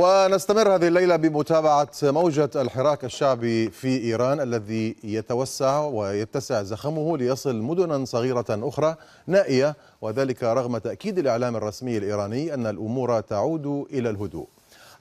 ونستمر هذه الليلة بمتابعة موجة الحراك الشعبي في إيران الذي يتوسع ويتسع زخمه ليصل مدنا صغيرة أخرى نائية وذلك رغم تأكيد الإعلام الرسمي الإيراني أن الأمور تعود إلى الهدوء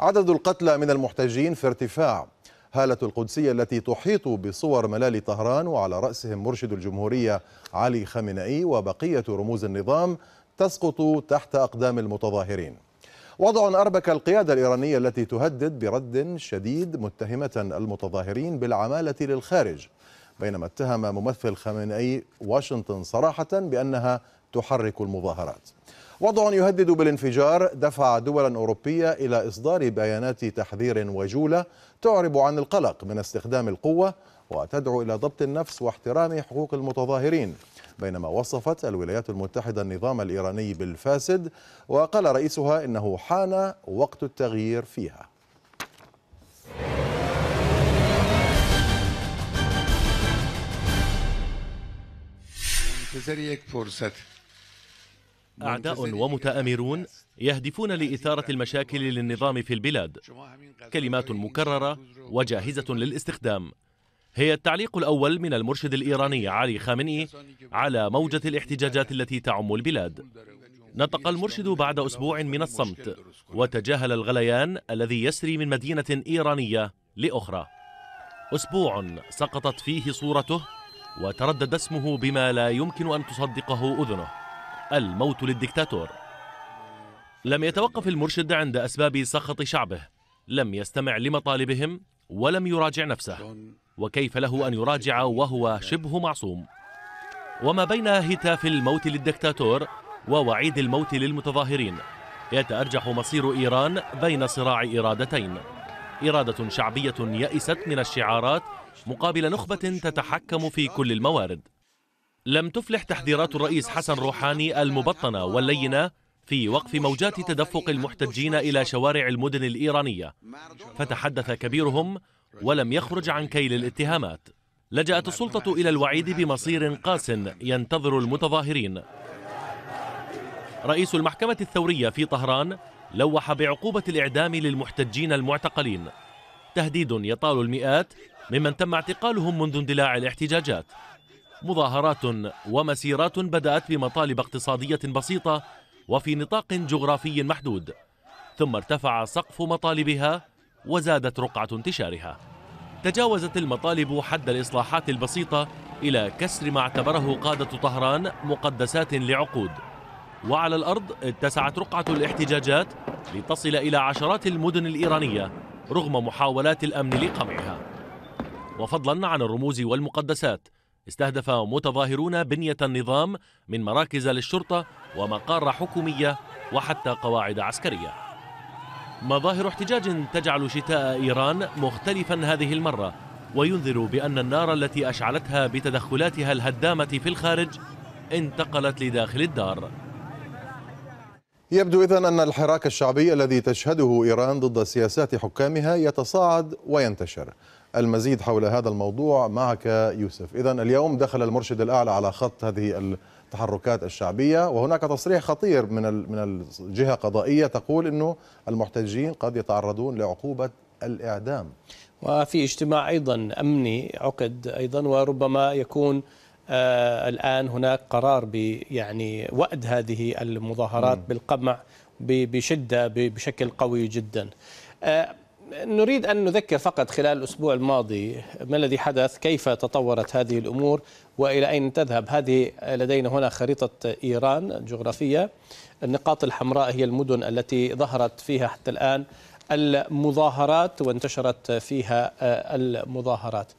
عدد القتلى من المحتجين في ارتفاع هالة القدسية التي تحيط بصور ملال طهران وعلى رأسهم مرشد الجمهورية علي خامنئي وبقية رموز النظام تسقط تحت أقدام المتظاهرين وضع أربك القيادة الإيرانية التي تهدد برد شديد متهمة المتظاهرين بالعمالة للخارج بينما اتهم ممثل خامنئي واشنطن صراحة بأنها تحرك المظاهرات وضع يهدد بالانفجار دفع دولا أوروبية إلى إصدار بيانات تحذير وجولة تعرب عن القلق من استخدام القوة وتدعو إلى ضبط النفس واحترام حقوق المتظاهرين بينما وصفت الولايات المتحدة النظام الإيراني بالفاسد وقال رئيسها إنه حان وقت التغيير فيها أعداء ومتآمرون يهدفون لإثارة المشاكل للنظام في البلاد كلمات مكررة وجاهزة للاستخدام هي التعليق الأول من المرشد الإيراني علي خامنئي على موجة الاحتجاجات التي تعم البلاد نطق المرشد بعد أسبوع من الصمت وتجاهل الغليان الذي يسري من مدينة إيرانية لأخرى أسبوع سقطت فيه صورته وتردد اسمه بما لا يمكن أن تصدقه أذنه الموت للدكتاتور لم يتوقف المرشد عند أسباب سخط شعبه لم يستمع لمطالبهم ولم يراجع نفسه وكيف له أن يراجع وهو شبه معصوم وما بين هتاف الموت للدكتاتور ووعيد الموت للمتظاهرين يتأرجح مصير إيران بين صراع إرادتين إرادة شعبية يئست من الشعارات مقابل نخبة تتحكم في كل الموارد لم تفلح تحذيرات الرئيس حسن روحاني المبطنة واللينة في وقف موجات تدفق المحتجين إلى شوارع المدن الإيرانية فتحدث كبيرهم ولم يخرج عن كيل الاتهامات لجأت السلطة إلى الوعيد بمصير قاس ينتظر المتظاهرين رئيس المحكمة الثورية في طهران لوح بعقوبة الإعدام للمحتجين المعتقلين تهديد يطال المئات ممن تم اعتقالهم منذ اندلاع الاحتجاجات مظاهرات ومسيرات بدأت بمطالب اقتصادية بسيطة وفي نطاق جغرافي محدود ثم ارتفع سقف مطالبها وزادت رقعة انتشارها تجاوزت المطالب حد الإصلاحات البسيطة إلى كسر ما اعتبره قادة طهران مقدسات لعقود وعلى الأرض اتسعت رقعة الاحتجاجات لتصل إلى عشرات المدن الإيرانية رغم محاولات الأمن لقمعها وفضلا عن الرموز والمقدسات استهدف متظاهرون بنية النظام من مراكز للشرطة ومقار حكومية وحتى قواعد عسكريه مظاهر احتجاج تجعل شتاء إيران مختلفا هذه المرة وينذر بأن النار التي أشعلتها بتدخلاتها الهدامة في الخارج انتقلت لداخل الدار يبدو إذن أن الحراك الشعبي الذي تشهده إيران ضد سياسات حكامها يتصاعد وينتشر المزيد حول هذا الموضوع معك يوسف إذا اليوم دخل المرشد الأعلى على خط هذه التحركات الشعبية وهناك تصريح خطير من من الجهة قضائية تقول أنه المحتجين قد يتعرضون لعقوبة الإعدام وفي اجتماع أيضا أمني عقد أيضا وربما يكون آه الآن هناك قرار يعني وأد هذه المظاهرات م. بالقمع بشدة بشكل قوي جدا آه نريد أن نذكر فقط خلال الأسبوع الماضي ما الذي حدث كيف تطورت هذه الأمور وإلى أين تذهب هذه لدينا هنا خريطة إيران الجغرافية النقاط الحمراء هي المدن التي ظهرت فيها حتى الآن المظاهرات وانتشرت فيها آه، المظاهرات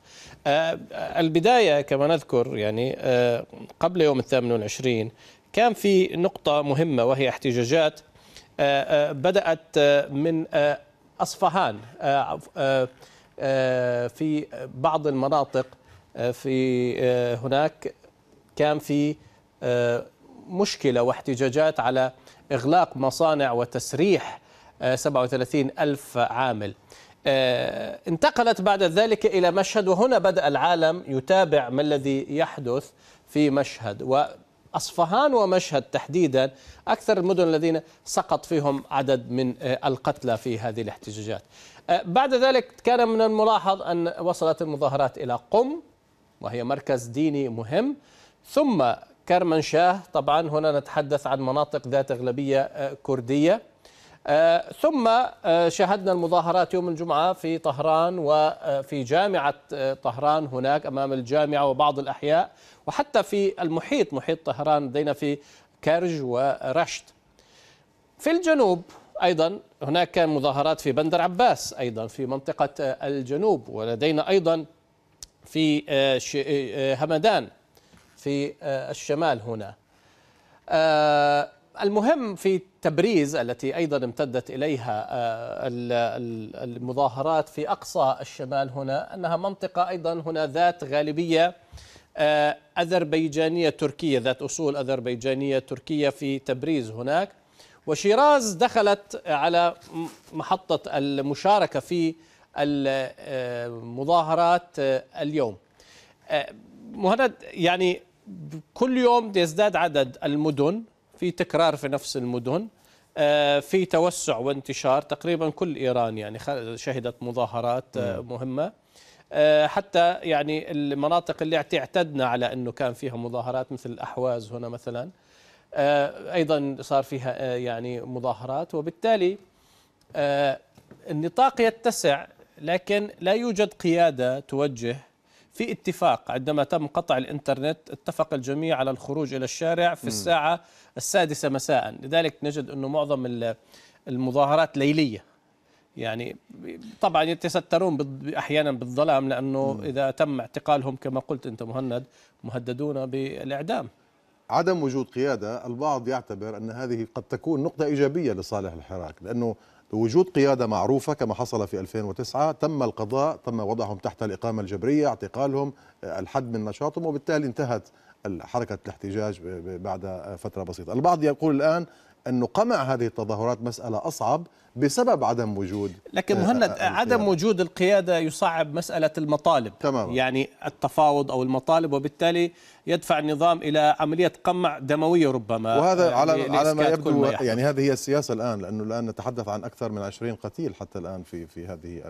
آه، البداية كما نذكر يعني آه، قبل يوم الثامن والعشرين كان في نقطة مهمة وهي احتجاجات بدأت من أصفهان آه، آه، آه، في بعض المناطق في هناك كان في مشكلة واحتجاجات على إغلاق مصانع وتسريح 37 ألف عامل انتقلت بعد ذلك إلى مشهد وهنا بدأ العالم يتابع ما الذي يحدث في مشهد أصفهان ومشهد تحديدا أكثر المدن الذين سقط فيهم عدد من آه، القتلى في هذه الاحتجاجات آه، بعد ذلك كان من الملاحظ أن وصلت المظاهرات إلى قم وهي مركز ديني مهم ثم كرمنشاه طبعا هنا نتحدث عن مناطق ذات أغلبية آه، كردية آه، ثم آه، شاهدنا المظاهرات يوم الجمعة في طهران وفي آه، جامعة طهران هناك أمام الجامعة وبعض الأحياء وحتى في المحيط محيط طهران لدينا في كارج ورشت في الجنوب أيضا هناك كان مظاهرات في بندر عباس أيضا في منطقة الجنوب ولدينا أيضا في همدان في الشمال هنا المهم في تبريز التي أيضا امتدت إليها آه، المظاهرات في أقصى الشمال هنا أنها منطقة أيضا هنا ذات غالبية آه، أذربيجانية تركية ذات أصول أذربيجانية تركية في تبريز هناك وشيراز دخلت على محطة المشاركة في المظاهرات آه، اليوم مهند يعني كل يوم يزداد عدد المدن في تكرار في نفس المدن آه، في توسع وانتشار تقريبا كل إيران يعني شهدت مظاهرات آه، نعم. مهمة آه، حتى يعني المناطق اللي اعتدنا على أنه كان فيها مظاهرات مثل الأحواز هنا مثلا أيضا صار فيها يعني مظاهرات وبالتالي النطاق يتسع لكن لا يوجد قيادة توجه في اتفاق عندما تم قطع الانترنت اتفق الجميع على الخروج إلى الشارع في الساعة السادسة مساء لذلك نجد أنه معظم المظاهرات ليلية يعني طبعا يتسترون احيانا بالظلام لانه اذا تم اعتقالهم كما قلت انت مهند مهددون بالاعدام عدم وجود قياده البعض يعتبر ان هذه قد تكون نقطه ايجابيه لصالح الحراك لانه بوجود قياده معروفه كما حصل في 2009 تم القضاء تم وضعهم تحت الاقامه الجبريه اعتقالهم آه، الحد من نشاطهم وبالتالي انتهت حركة الاحتجاج بعد فترة بسيطة البعض يقول الآن أن قمع هذه التظاهرات مسألة أصعب بسبب عدم وجود لكن مهند آه، آه، آه، عدم وجود القيادة يصعب مسألة المطالب تماما. يعني التفاوض أو المطالب وبالتالي يدفع النظام إلى عملية قمع دموية ربما وهذا يعني على, على ما يبدو ما يعني هذه هي السياسة الآن لأنه الآن نتحدث عن أكثر من 20 قتيل حتى الآن في في هذه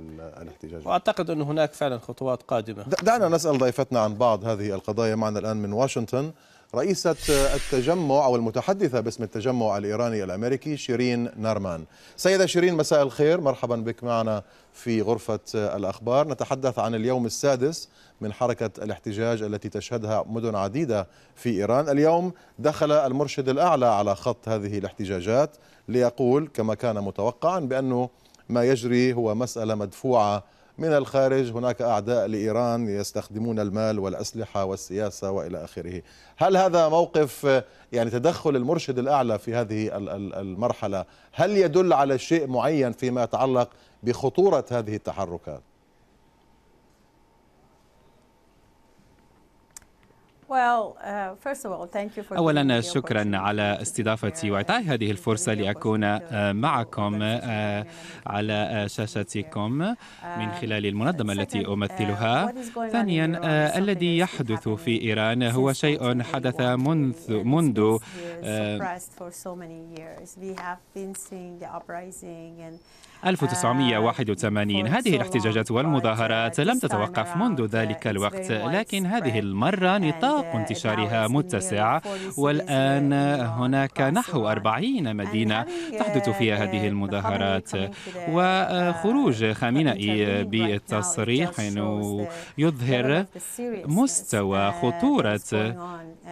الاحتجاجات وأعتقد أن هناك فعلا خطوات قادمة دعنا نسأل ضيفتنا عن بعض هذه القضايا معنا الآن من واشنطن رئيسة التجمع أو المتحدثة باسم التجمع الإيراني الأمريكي شيرين نارمان سيدة شيرين مساء الخير مرحبا بك معنا في غرفة الأخبار نتحدث عن اليوم السادس من حركة الاحتجاج التي تشهدها مدن عديدة في إيران اليوم دخل المرشد الأعلى على خط هذه الاحتجاجات ليقول كما كان متوقعا بأنه ما يجري هو مسألة مدفوعة من الخارج هناك أعداء لإيران يستخدمون المال والأسلحة والسياسة وإلى آخره هل هذا موقف يعني تدخل المرشد الأعلى في هذه المرحلة هل يدل على شيء معين فيما يتعلق بخطورة هذه التحركات Uh, اولا شكرا على استضافتي واعطائي هذه الفرصه لاكون آه، معكم آه، على آه، شاشتكم uh, من uh, خلال المنظمه التي امثلها ثانيا الذي يحدث في ايران هو شيء حدث منذ منذ آه 1981 هذه الاحتجاجات والمظاهرات لم تتوقف منذ ذلك الوقت لكن هذه المره نطاق نطاق انتشارها متسع والآن هناك نحو 40 مدينة تحدث فيها هذه المظاهرات وخروج خامنئي بالتصريح يظهر مستوى خطورة uh,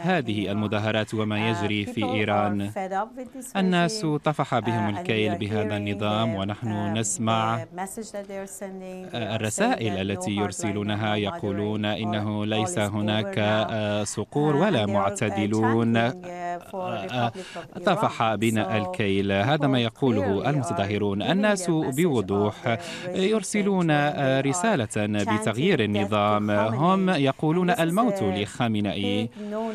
هذه uh, المظاهرات وما uh, يجري في إيران الناس طفح بهم الكيل بهذا النظام ونحن نسمع الرسائل التي يرسلونها يقولون إنه ليس هناك صقور ولا معتدلون uh, آه، آه، طفح بنا الكيل هذا ما يقوله المتظاهرون الناس بوضوح يرسلون آه، رسالة بتغيير النظام هم يقولون الموت لخامنئي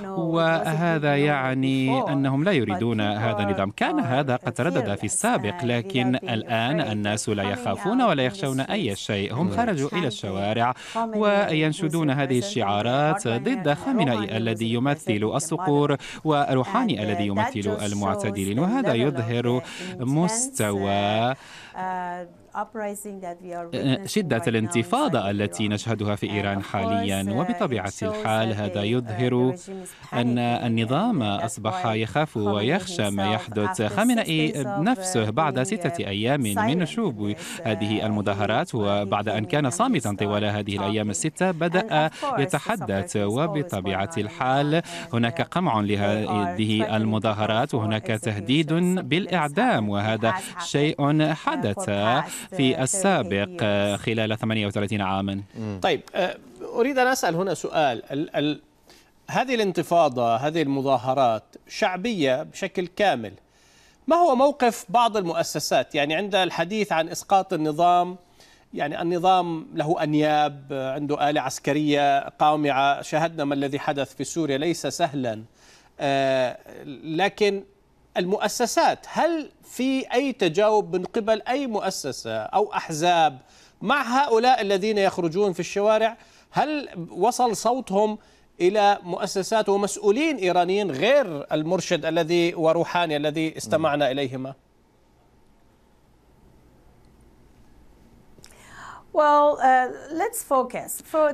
وهذا يعني أنهم لا يريدون هذا النظام كان هذا قد تردد في السابق لكن الآن الناس لا يخافون ولا يخشون أي شيء هم خرجوا إلى الشوارع وينشدون هذه الشعارات ضد خامنئي الصناعي الذي يمثل الصقور والروحاني الذي uh, يمثل المعتدلين وهذا يظهر مستوى uh, uh, شدة الانتفاضة التي نشهدها في إيران حاليا وبطبيعة الحال هذا يظهر أن النظام أصبح يخاف ويخشى ما يحدث خامنئي نفسه بعد ستة أيام من نشوب هذه المظاهرات وبعد أن كان صامتا طوال هذه الأيام الستة بدأ يتحدث وبطبيعة الحال هناك قمع لهذه المظاهرات وهناك تهديد بالإعدام وهذا شيء حدث في السابق خلال 38 عاما طيب آه، أريد أن أسأل هنا سؤال ال ال هذه الانتفاضة هذه المظاهرات شعبية بشكل كامل ما هو موقف بعض المؤسسات يعني عند الحديث عن إسقاط النظام يعني النظام له أنياب عنده آلة عسكرية قامعة شاهدنا ما الذي حدث في سوريا ليس سهلا آه، لكن المؤسسات هل في أي تجاوب من قبل أي مؤسسة أو أحزاب مع هؤلاء الذين يخرجون في الشوارع هل وصل صوتهم إلى مؤسسات ومسؤولين إيرانيين غير المرشد الذي وروحاني الذي استمعنا إليهما؟ Uh,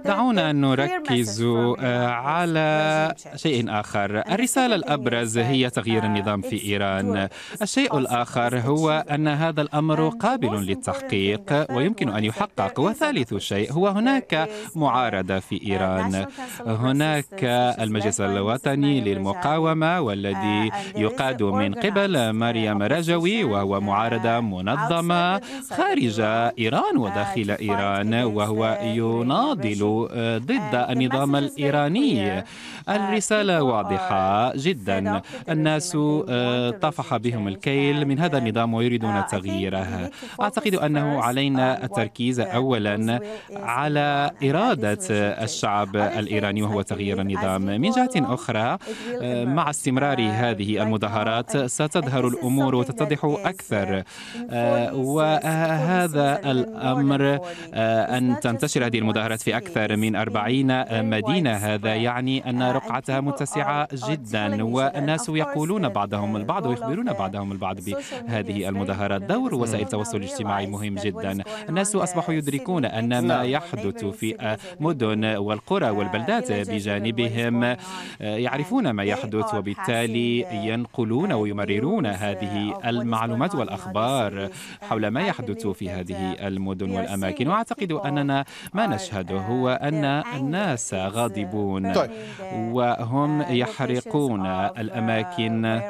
دعونا نركز آه، على شيء آخر الرسالة الأبرز uh, هي تغيير uh, النظام في إيران الشيء الآخر هو أن هذا الأمر قابل للتحقيق ويمكن أن يحقق وثالث شيء هو هناك معارضة في إيران هناك المجلس الوطني للمقاومة والذي يقاد من قبل مريم رجوي وهو معارضة منظمة خارج إيران وداخل إيران إيران وهو يناضل ضد النظام الإيراني الرسالة واضحة جدا الناس آه، طفح بهم الكيل من هذا النظام ويريدون تغييره أعتقد أنه علينا التركيز أولا على إرادة الشعب الإيراني وهو تغيير النظام من جهة أخرى آه، مع استمرار هذه المظاهرات ستظهر الأمور وتتضح أكثر آه، وهذا الأمر آه، أن تنتشر هذه المظاهرات في أكثر من 40 مدينة هذا يعني أن رقعتها متسعة جدا والناس يقولون بعضهم البعض ويخبرون بعضهم البعض بهذه المظاهرات دور وسائل التواصل الاجتماعي مهم جدا الناس أصبحوا يدركون أن ما يحدث في مدن والقرى والبلدات بجانبهم آه، يعرفون ما يحدث وبالتالي ينقلون ويمررون هذه المعلومات والأخبار حول ما يحدث في هذه المدن والأماكن ولكن أعتقد أننا ما نشهده هو أن الناس uh, غاضبون طيب. وهم uh, يحرقون الأماكن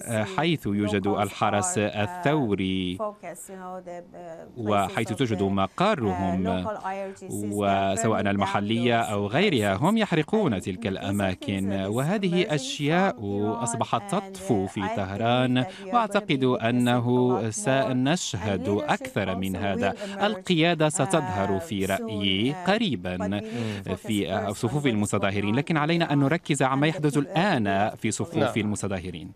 uh, حيث يوجد الحرس الثوري وحيث توجد مقرهم وسواء المحلية أو غيرها هم يحرقون تلك الأماكن وهذه أشياء أصبحت تطفو في طهران وأعتقد أنه سنشهد أكثر من هذا القيادة القيادة ستظهر في رأيي قريبا في صفوف المتظاهرين لكن علينا أن نركز على ما يحدث الآن في صفوف نعم. المتظاهرين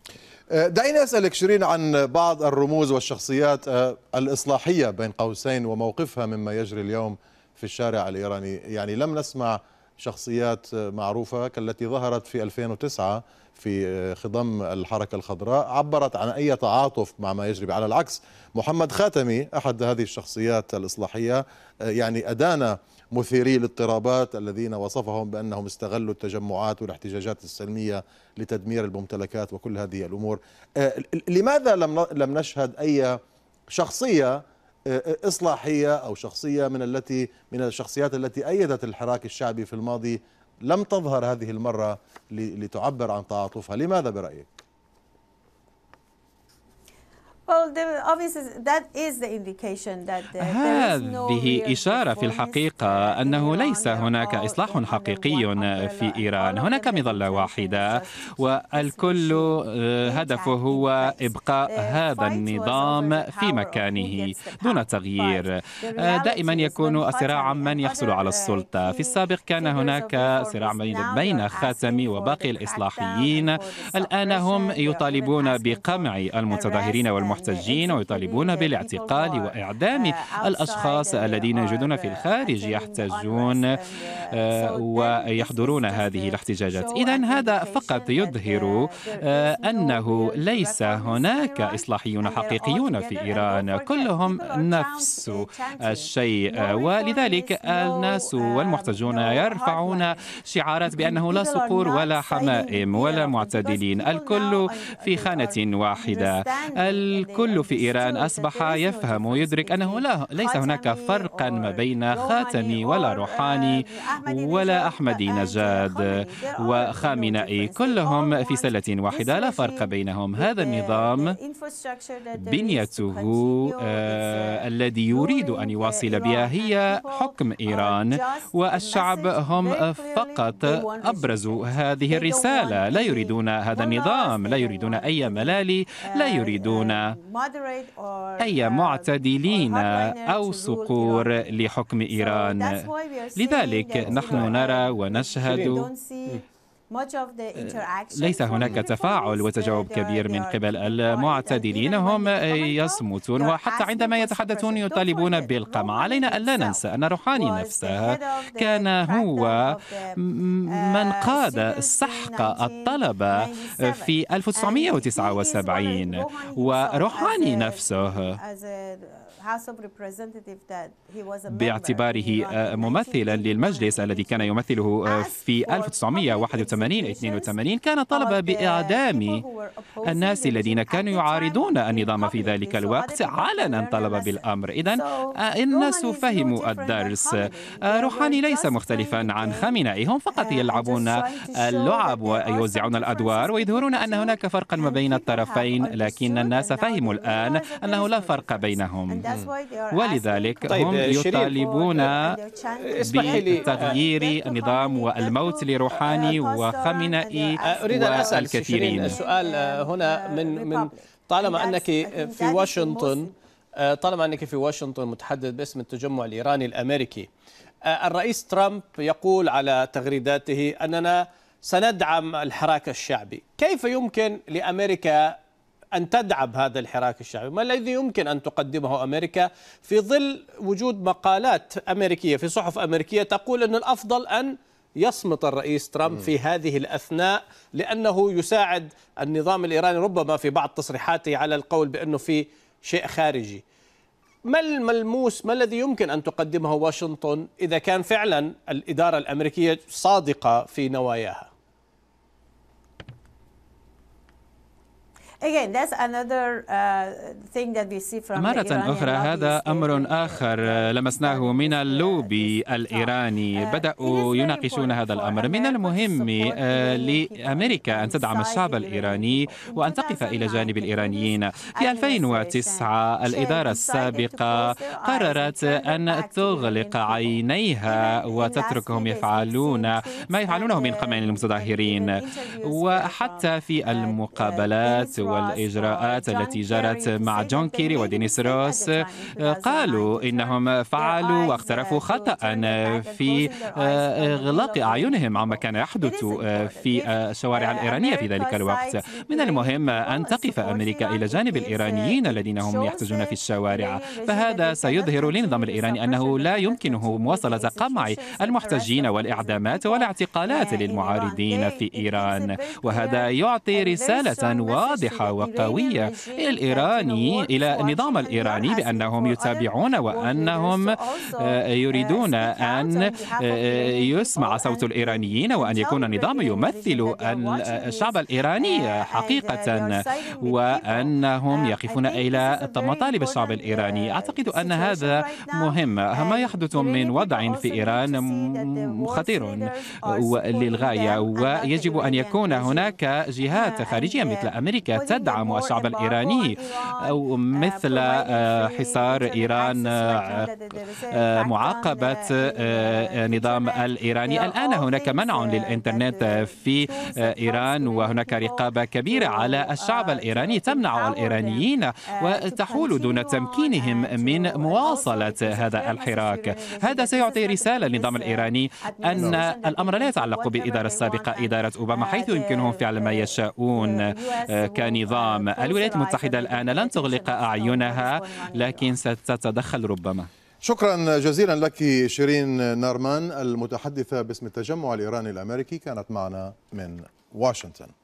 أه، دعيني أسألك شيرين عن بعض الرموز والشخصيات أه، الإصلاحية بين قوسين وموقفها مما يجري اليوم في الشارع الإيراني يعني لم نسمع شخصيات معروفة كالتي ظهرت في 2009 في آه، خضم الحركة الخضراء عبرت عن أي تعاطف مع ما يجري على العكس محمد خاتمي أحد هذه الشخصيات الإصلاحية آه، يعني أدان مثيري الاضطرابات الذين وصفهم بأنهم استغلوا التجمعات والاحتجاجات السلمية لتدمير الممتلكات وكل هذه الأمور آه، لماذا لم نشهد أي شخصية إصلاحية أو شخصية من التي من الشخصيات التي أيدت الحراك الشعبي في الماضي لم تظهر هذه المرة لتعبر عن تعاطفها لماذا برأيك؟ Well, the, obviously that is the indication that the, there is no هذه إشارة في الحقيقة أنه ليس هناك إصلاح حقيقي في إيران هناك مظلة واحدة والكل هدفه هو إبقاء هذا النظام في مكانه دون تغيير آه، دائما يكون الصراع من يحصل على السلطة في السابق كان هناك صراع بين خاتمي وباقي الإصلاحيين الآن هم يطالبون بقمع المتظاهرين والمتظاهرين المحتجين ويطالبون بالاعتقال وإعدام الأشخاص الذين يوجدون في الخارج يحتجون آه، ويحضرون هذه الاحتجاجات إذا هذا فقط يظهر آه، أنه ليس هناك إصلاحيون حقيقيون في إيران كلهم نفس الشيء ولذلك الناس والمحتجون يرفعون شعارات بأنه لا صقور ولا حمائم ولا معتدلين الكل في خانة واحدة الكل في إيران أصبح يفهم ويدرك أنه لا ليس هناك فرقا ما بين خاتمي ولا روحاني ولا أحمدي نجاد وخامنئي كلهم في سلة واحدة لا فرق بينهم هذا النظام بنيته آه الذي يريد أن يواصل بها هي حكم إيران والشعب هم فقط أبرزوا هذه الرسالة لا يريدون هذا النظام لا يريدون أي ملالي لا يريدون أي um, معتدلين أو صقور لحكم إيران لذلك نحن نرى ونشهد آه، ليس هناك تفاعل وتجاوب كبير من قبل المعتدلين هم يصمتون وحتى عندما يتحدثون يطالبون بالقمع علينا ألا ننسى أن روحاني نفسه كان هو من uh, قاد سحق الطلبة في 1979 وروحاني نفسه باعتباره آه، ممثلا للمجلس الذي كان يمثله آه، في 1981 81 82 كان طلب بإعدام الناس الذين كانوا يعارضون النظام في ذلك الوقت علنا طلب بالأمر إذا آه، الناس فهموا الدرس آه، روحاني ليس مختلفا عن خامنائي هم فقط يلعبون اللعب ويوزعون الأدوار ويظهرون أن هناك فرقا ما بين الطرفين لكن الناس فهموا الآن أنه لا فرق بينهم ولذلك هم طيب، يطالبون آه، بتغيير النظام والموت لروحاني و وخامنئي أريد أن أسأل الكثيرين السؤال آه، هنا من من طالما أنك في واشنطن آه، طالما أنك في واشنطن متحدث باسم التجمع الإيراني الأمريكي آه، الرئيس ترامب يقول على تغريداته أننا سندعم الحراك الشعبي كيف يمكن لأمريكا أن تدعم هذا الحراك الشعبي ما الذي يمكن أن تقدمه أمريكا في ظل وجود مقالات أمريكية في صحف أمريكية تقول أن الأفضل أن يصمت الرئيس ترامب في هذه الأثناء لأنه يساعد النظام الإيراني ربما في بعض تصريحاته على القول بأنه في شيء خارجي ما الملموس ما الذي يمكن أن تقدمه واشنطن إذا كان فعلا الإدارة الأمريكية صادقة في نواياها that's another uh, thing that we see from مرة أخرى هذا أمر آخر آه، لمسناه من اللوبي الإيراني uh, بدأوا يناقشون هذا الأمر من المهم آه، لأمريكا أن تدعم الشعب الإيراني وأن تقف إلى جانب الإيرانيين في 2009 الإدارة السابقة قررت أن تغلق عينيها وتتركهم يفعلون ما يفعلونه من قمع المتظاهرين وحتى في uh, المقابلات والإجراءات التي جرت مع جون كيري ودينيس روس قالوا إنهم فعلوا واقترفوا خطأ في آه، آه، إغلاق أعينهم عما كان يحدث آه، uh, في الشوارع الإيرانية في ذلك الوقت من المهم أن تقف أمريكا إلى جانب الإيرانيين الذين هم يحتجون في الشوارع فهذا سيظهر للنظام الإيراني أنه لا يمكنه مواصلة قمع المحتجين والإعدامات والاعتقالات للمعارضين في إيران وهذا يعطي رسالة واضحة وقوية إلى الإيراني إلى النظام الإيراني بأنهم يتابعون وأنهم آه، آه، يريدون أن يسمع صوت آه، الإيرانيين وأن يكون النظام يمثل الشعب الإيراني حقيقة وأنهم يقفون إلى مطالب الشعب uh, الإيراني أعتقد أن هذا مهم ما يحدث من وضع في إيران خطير للغاية ويجب أن يكون هناك جهات خارجية مثل uh, أمريكا تدعم الشعب الإيراني أو مثل حصار إيران معاقبة النظام الإيراني الآن هناك منع للإنترنت في إيران وهناك رقابة كبيرة على الشعب الإيراني تمنع الإيرانيين وتحول دون تمكينهم من مواصلة هذا الحراك هذا سيعطي رسالة للنظام الإيراني أن الأمر لا يتعلق بالإدارة السابقة إدارة أوباما حيث يمكنهم فعل ما يشاءون آه، كان نظام الولايات المتحدة الآن لن تغلق أعينها لكن ستتدخل ربما شكرا جزيلا لك شيرين نارمان المتحدثة باسم التجمع الإيراني الأمريكي كانت معنا من واشنطن